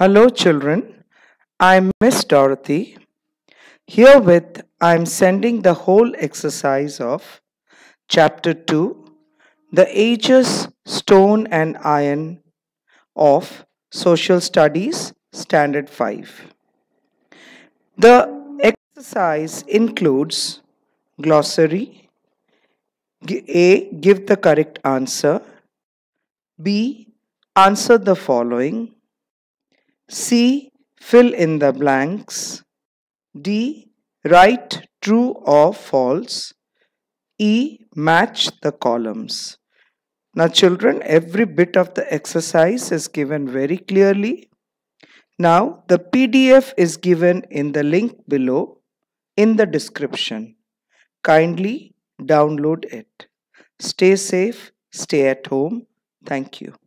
Hello, children. I'm Miss Dorothy. Herewith, I'm sending the whole exercise of Chapter 2 The Ages, Stone and Iron of Social Studies, Standard 5. The exercise includes glossary. A. Give the correct answer. B. Answer the following. C. Fill in the blanks. D. Write true or false. E. Match the columns. Now children, every bit of the exercise is given very clearly. Now the PDF is given in the link below in the description. Kindly download it. Stay safe, stay at home. Thank you.